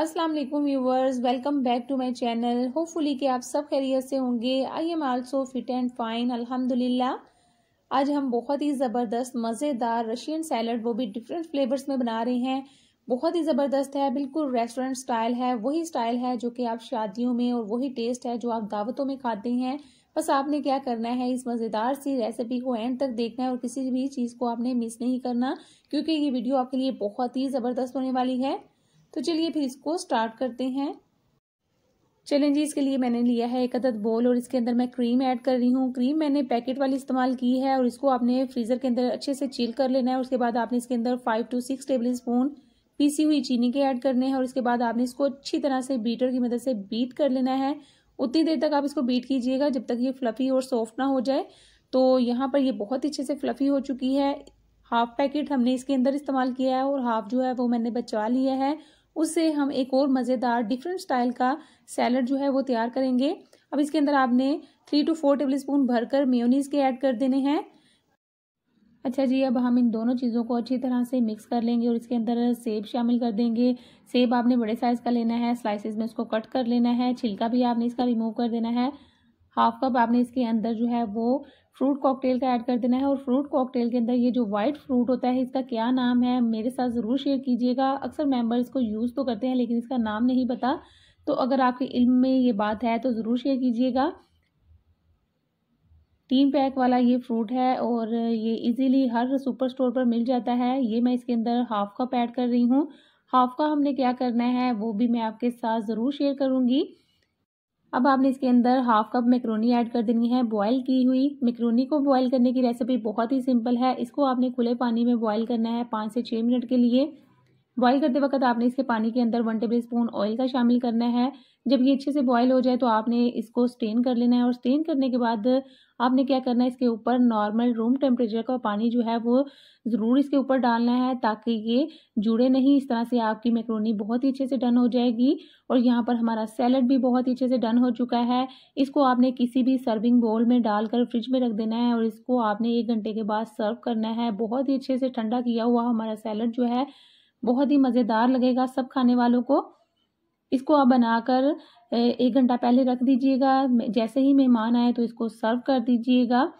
अस्सलाम वालेकुम viewers welcome back to my channel hopefully कि आप सब खैरियत से होंगे I am also fit and fine अल्हम्दुलिल्लाह आज हम बहुत ही ज़बरदस्त मज़ेदार रशियन सैलड वो भी डिफरेंट फ्लेवर्स में बना रहे हैं बहुत ही ज़बरदस्त है बिल्कुल रेस्टोरेंट स्टाइल है वही स्टाइल है जो कि आप शादियों में और वही टेस्ट है जो आप दावतों में खाते हैं बस आपने क्या करना है इस मज़ेदार सी रेसिपी को एंड तक देखना है और किसी भी चीज़ को आपने मिस नहीं करना क्योंकि ये वीडियो आपके लिए बहुत ही ज़बरदस्त होने वाली है तो चलिए फिर इसको स्टार्ट करते हैं चलें जी इसके लिए मैंने लिया है एक अदद बोल और इसके अंदर मैं क्रीम ऐड कर रही हूँ क्रीम मैंने पैकेट वाली इस्तेमाल की है और इसको आपने फ्रीज़र के अंदर अच्छे से चिल कर लेना है उसके बाद आपने इसके अंदर five to six tablespoon पीसी हुई चीनी के ऐड करने हैं और इसके बाद आपने इसको अच्छी तरह से बीटर की मदद से बीट कर लेना है उतनी देर तक आप इसको बीट कीजिएगा जब तक ये फ्लफ़ी और सॉफ्ट ना हो जाए तो यहाँ पर ये बहुत अच्छे से फ्लफ़ी हो चुकी है हाफ पैकेट हमने इसके अंदर इस्तेमाल किया है और हाफ जो है वो मैंने बचा लिया है उससे हम एक और मज़ेदार डिफरेंट स्टाइल का सैलड जो है वो तैयार करेंगे अब इसके अंदर आपने three to four tablespoon भरकर मेयोनीज के ऐड कर देने हैं अच्छा जी अब हम इन दोनों चीज़ों को अच्छी तरह से मिक्स कर लेंगे और इसके अंदर सेब शामिल कर देंगे सेब आपने बड़े साइज़ का लेना है स्लाइसेस में उसको कट कर लेना है छिलका भी आपने इसका रिमूव कर देना है हाफ कप आपने इसके अंदर जो है वो फ्रूट कॉकटेल का ऐड कर देना है और फ्रूट कॉकटेल के अंदर ये जो वाइट फ्रूट होता है इसका क्या नाम है मेरे साथ ज़रूर शेयर कीजिएगा अक्सर मेम्बर इसको यूज़ तो करते हैं लेकिन इसका नाम नहीं पता तो अगर आपके इल्म में ये बात है तो ज़रूर शेयर कीजिएगा तीन पैक वाला ये फ्रूट है और ये इजीली हर सुपर स्टोर पर मिल जाता है ये मैं इसके अंदर हाफ कप ऐड कर रही हूँ हाफ का हमने क्या करना है वो भी मैं आपके साथ ज़रूर शेयर करूँगी अब आपने इसके अंदर हाफ कप मैक्रोनी ऐड कर देनी है बॉयल की हुई मैक्रोनी को बॉयल करने की रेसिपी बहुत ही सिंपल है इसको आपने खुले पानी में बॉयल करना है पाँच से छः मिनट के लिए बॉईल करते वक्त आपने इसके पानी के अंदर वन टेबल स्पून ऑयल का शामिल करना है जब ये अच्छे से बॉयल हो जाए तो आपने इसको स्टेन कर लेना है और स्टेन करने के बाद आपने क्या करना है इसके ऊपर नॉर्मल रूम टेम्परेचर का पानी जो है वो ज़रूर इसके ऊपर डालना है ताकि ये जुड़े नहीं इस तरह से आपकी मैक्रोनी बहुत ही अच्छे से डन हो जाएगी और यहाँ पर हमारा सैलड भी बहुत ही अच्छे से डन हो चुका है इसको आपने किसी भी सर्विंग बोल में डालकर फ्रिज में रख देना है और इसको आपने एक घंटे के बाद सर्व करना है बहुत ही अच्छे से ठंडा किया हुआ हमारा सैलड जो है बहुत ही मज़ेदार लगेगा सब खाने वालों को इसको आप बनाकर एक घंटा पहले रख दीजिएगा जैसे ही मेहमान आए तो इसको सर्व कर दीजिएगा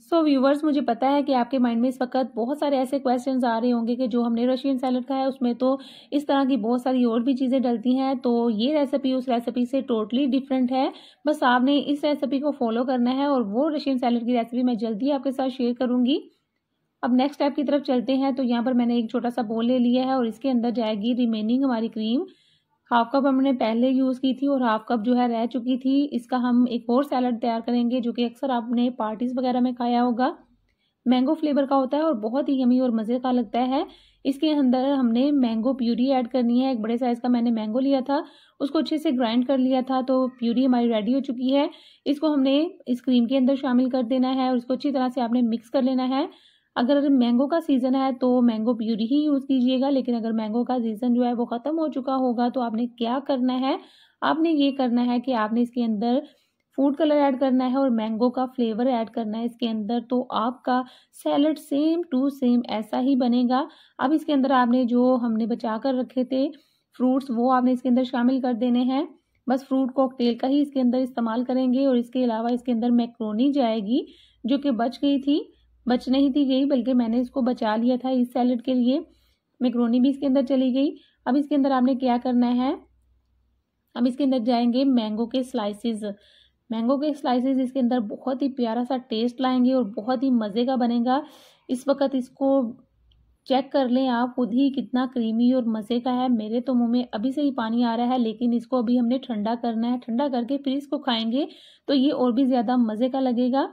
सो so, व्यूवर्स मुझे पता है कि आपके माइंड में इस वक्त बहुत सारे ऐसे क्वेश्चन आ रहे होंगे कि जो हमने रशियन सैलड खाया है उसमें तो इस तरह की बहुत सारी और भी चीज़ें डलती हैं तो ये रेसिपी उस रेसिपी से टोटली डिफरेंट है बस आपने इस रेसिपी को फॉलो करना है और वो रशियन सैलड की रेसिपी मैं जल्दी आपके साथ शेयर करूँगी अब नेक्स्ट स्टेप की तरफ चलते हैं तो यहाँ पर मैंने एक छोटा सा बोल ले लिया है और इसके अंदर जाएगी रिमेनिंग हमारी क्रीम हाफ कप हमने पहले यूज़ की थी और हाफ कप जो है रह चुकी थी इसका हम एक और सैलड तैयार करेंगे जो कि अक्सर आपने पार्टीज़ वगैरह में खाया होगा मैंगो फ्लेवर का होता है और बहुत ही यमी और मज़े का लगता है इसके अंदर हमने मैंगो प्यूरी ऐड करनी है एक बड़े साइज़ का मैंने मैंगो लिया था उसको अच्छे से ग्राइंड कर लिया था तो प्यूरी हमारी रेडी हो चुकी है इसको हमने इस क्रीम के अंदर शामिल कर देना है और इसको अच्छी तरह से आपने मिक्स कर लेना है अगर मैंगो का सीज़न है तो मैंगो प्यूरी ही यूज़ कीजिएगा लेकिन अगर मैंगो का सीज़न जो है वो ख़त्म हो चुका होगा तो आपने क्या करना है आपने ये करना है कि आपने इसके अंदर फूड कलर ऐड करना है और मैंगो का फ्लेवर ऐड करना है इसके अंदर तो आपका सैलड सेम टू सेम ऐसा ही बनेगा अब इसके अंदर आपने जो हमने बचा कर रखे थे फ्रूट्स वो आपने इसके अंदर शामिल कर देने हैं बस फ्रूट कॉकटेल का ही इसके अंदर इस्तेमाल करेंगे और इसके अलावा इसके अंदर मैक्रोनी जाएगी जो कि बच गई थी बच नहीं दी गई बल्कि मैंने इसको बचा लिया था इस सैलड के लिए मेकरोनी भी इसके अंदर चली गई अब इसके अंदर आपने क्या करना है अब इसके अंदर जाएंगे मैंगो के स्लाइसिस मैंगो के स्लाइसिस इसके अंदर बहुत ही प्यारा सा टेस्ट लाएंगे और बहुत ही मज़े का बनेगा इस वक्त इसको चेक कर लें आप खुद ही कितना क्रीमी और मज़े का है मेरे तो मुंह में अभी से ही पानी आ रहा है लेकिन इसको अभी हमने ठंडा करना है ठंडा करके फिर इसको खाएंगे तो ये और भी ज़्यादा मज़े का लगेगा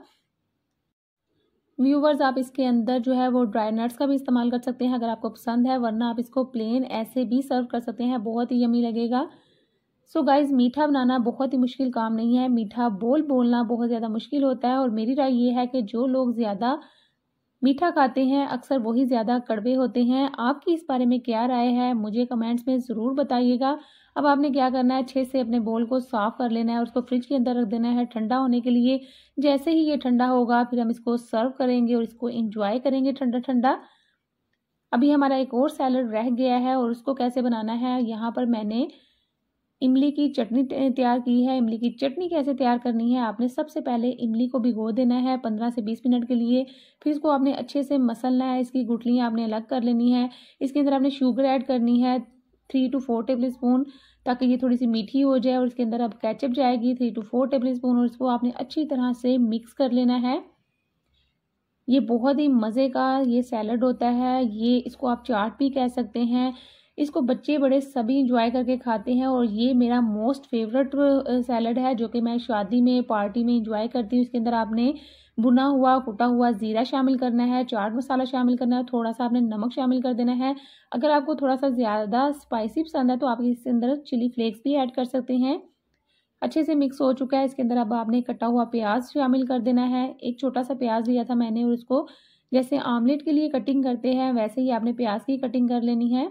व्यूवर्स आप इसके अंदर जो है वो ड्राई नट्स का भी इस्तेमाल कर सकते हैं अगर आपको पसंद है वरना आप इसको प्लेन ऐसे भी सर्व कर सकते हैं बहुत ही यमी लगेगा सो so गाइज़ मीठा बनाना बहुत ही मुश्किल काम नहीं है मीठा बोल बोलना बहुत ज़्यादा मुश्किल होता है और मेरी राय ये है कि जो लोग ज़्यादा मीठा खाते हैं अक्सर वही ज़्यादा कड़वे होते हैं आपकी इस बारे में क्या राय है मुझे कमेंट्स में ज़रूर बताइएगा अब आपने क्या करना है अच्छे से अपने बोल को साफ़ कर लेना है और उसको फ्रिज के अंदर रख देना है ठंडा होने के लिए जैसे ही ये ठंडा होगा फिर हम इसको सर्व करेंगे और इसको इंजॉय करेंगे ठंडा ठंडा अभी हमारा एक और सैलड रह गया है और उसको कैसे बनाना है यहाँ पर मैंने इमली की चटनी तैयार की है इमली की चटनी कैसे तैयार करनी है आपने सबसे पहले इमली को भिगो देना है पंद्रह से बीस मिनट के लिए फिर इसको आपने अच्छे से मसलना है इसकी गुटलियाँ आपने अलग कर लेनी है इसके अंदर आपने शुगर ऐड करनी है three to four tablespoon ताकि ये थोड़ी सी मीठी हो जाए और इसके अंदर अब कैचअप जाएगी three to four tablespoon और इसको आपने अच्छी तरह से मिक्स कर लेना है ये बहुत ही मज़े का ये सैलड होता है ये इसको आप चाट भी कह सकते हैं इसको बच्चे बड़े सभी इंजॉय करके खाते हैं और ये मेरा मोस्ट फेवरेट सैलड है जो कि मैं शादी में पार्टी में इंजॉय करती हूँ इसके अंदर आपने भुना हुआ कुटा हुआ ज़ीरा शामिल करना है चाट मसाला शामिल करना है थोड़ा सा आपने नमक शामिल कर देना है अगर आपको थोड़ा सा ज़्यादा स्पाइसी पसंद है तो आप इसके अंदर चिली फ्लेक्स भी ऐड कर सकते हैं अच्छे से मिक्स हो चुका है इसके अंदर अब आपने कटा हुआ प्याज शामिल कर देना है एक छोटा सा प्याज लिया था मैंने और उसको जैसे आमलेट के लिए कटिंग करते हैं वैसे ही आपने प्याज की कटिंग कर लेनी है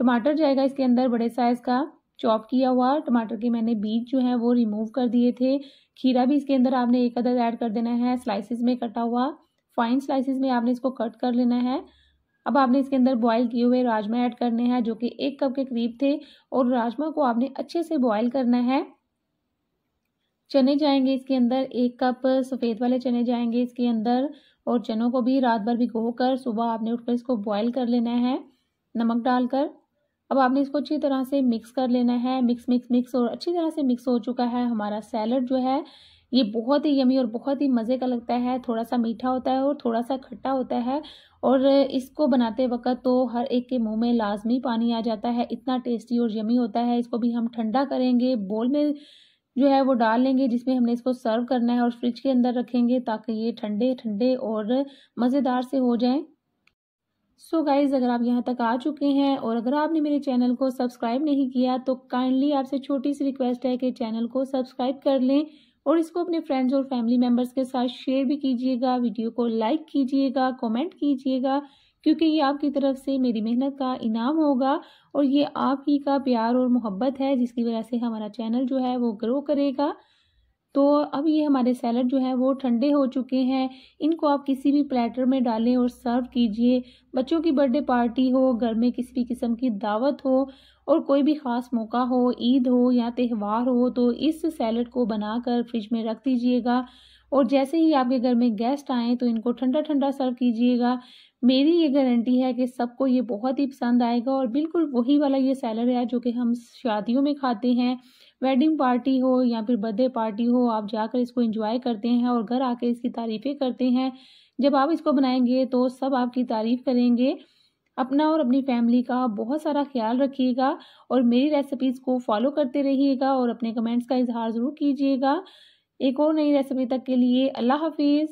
टमाटर जाएगा इसके अंदर बड़े साइज़ का चॉप किया हुआ टमाटर के मैंने बीज जो है वो रिमूव कर दिए थे खीरा भी इसके अंदर आपने एक अदर ऐड कर देना है स्लाइसिस में कटा हुआ फाइन स्लाइसिस में आपने इसको कट कर लेना है अब आपने इसके अंदर बॉईल किए हुए राजमा ऐड करने हैं जो कि एक कप के करीब थे और राजमा को आपने अच्छे से बॉईल करना है चने जाएंगे इसके अंदर एक कप सफ़ेद वाले चने जाएंगे इसके अंदर और चनों को भी रात भर भिगो कर सुबह आपने उठकर इसको बॉईल कर लेना है नमक डालकर अब आपने इसको अच्छी तरह से मिक्स कर लेना है मिक्स मिक्स मिक्स और अच्छी तरह से मिक्स हो चुका है हमारा सैलड जो है ये बहुत ही यमी और बहुत ही मज़े का लगता है थोड़ा सा मीठा होता है और थोड़ा सा खट्टा होता है और इसको बनाते वक्त तो हर एक के मुंह में लाजमी पानी आ जाता है इतना टेस्टी और यमी होता है इसको भी हम ठंडा करेंगे बोल में जो है वो डाल लेंगे जिसमें हमने इसको सर्व करना है और फ्रिज के अंदर रखेंगे ताकि ये ठंडे ठंडे और मज़ेदार से हो जाएँ सो so गाइज़ अगर आप यहाँ तक आ चुके हैं और अगर आपने मेरे चैनल को सब्सक्राइब नहीं किया तो काइंडली आपसे छोटी सी रिक्वेस्ट है कि चैनल को सब्सक्राइब कर लें और इसको अपने फ्रेंड्स और फैमिली मेम्बर्स के साथ शेयर भी कीजिएगा वीडियो को लाइक कीजिएगा कमेंट कीजिएगा क्योंकि ये आपकी तरफ से मेरी मेहनत का इनाम होगा और ये आप ही का प्यार और मोहब्बत है जिसकी वजह से हमारा चैनल जो है वो ग्रो करेगा तो अब ये हमारे सैलड जो है वो ठंडे हो चुके हैं इनको आप किसी भी प्लेटर में डालें और सर्व कीजिए बच्चों की बर्थडे पार्टी हो घर में किसी भी किस्म की दावत हो और कोई भी ख़ास मौका हो ईद हो या त्यौहार हो तो इस सैलड को बनाकर फ्रिज में रख दीजिएगा और जैसे ही आपके घर में गेस्ट आएँ तो इनको ठंडा ठंडा सर्व कीजिएगा मेरी ये गारंटी है कि सबको ये बहुत ही पसंद आएगा और बिल्कुल वही वाला ये सैलड है जो कि हम शादियों में खाते हैं वेडिंग पार्टी हो या फिर बर्थडे पार्टी हो आप जाकर इसको इंजॉय करते हैं और घर आकर इसकी तारीफ़ें करते हैं जब आप इसको बनाएंगे तो सब आपकी तारीफ़ करेंगे अपना और अपनी फैमिली का बहुत सारा ख्याल रखिएगा और मेरी रेसिपीज़ को फॉलो करते रहिएगा और अपने कमेंट्स का इजहार ज़रूर कीजिएगा एक और नई रेसिपी तक के लिए अल्लाह हाफिज़